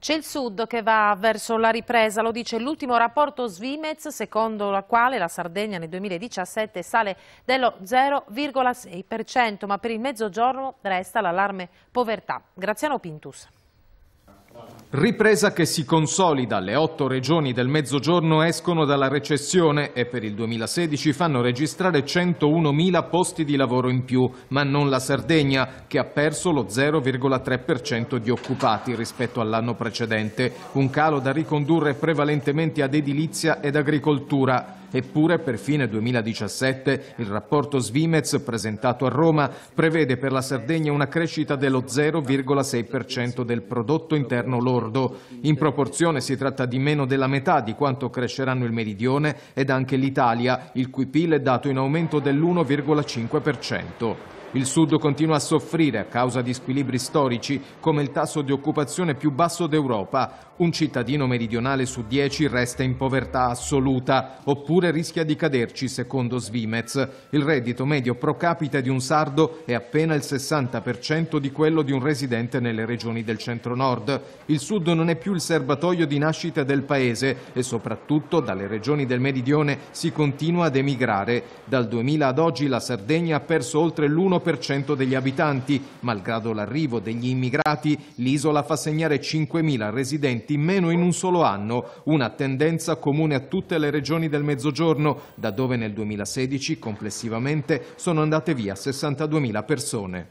C'è il sud che va verso la ripresa, lo dice l'ultimo rapporto Svimez, secondo la quale la Sardegna nel 2017 sale dello 0,6%, ma per il mezzogiorno resta l'allarme povertà. Graziano Pintus. Ripresa che si consolida, le otto regioni del Mezzogiorno escono dalla recessione e per il 2016 fanno registrare 101.000 posti di lavoro in più, ma non la Sardegna che ha perso lo 0,3% di occupati rispetto all'anno precedente, un calo da ricondurre prevalentemente ad edilizia ed agricoltura. Eppure per fine 2017 il rapporto Svimez presentato a Roma prevede per la Sardegna una crescita dello 0,6% del prodotto interno lordo. In proporzione si tratta di meno della metà di quanto cresceranno il Meridione ed anche l'Italia, il cui PIL è dato in aumento dell'1,5%. Il Sud continua a soffrire a causa di squilibri storici come il tasso di occupazione più basso d'Europa. Un cittadino meridionale su dieci resta in povertà assoluta oppure rischia di caderci secondo Svimez. Il reddito medio pro capite di un sardo è appena il 60% di quello di un residente nelle regioni del centro-nord. Il Sud non è più il serbatoio di nascita del paese e soprattutto dalle regioni del meridione si continua ad emigrare. Dal 2000 ad oggi la Sardegna ha perso oltre l'1% l'1% degli abitanti. Malgrado l'arrivo degli immigrati, l'isola fa segnare 5.000 residenti meno in un solo anno, una tendenza comune a tutte le regioni del Mezzogiorno, da dove nel 2016 complessivamente sono andate via 62.000 persone.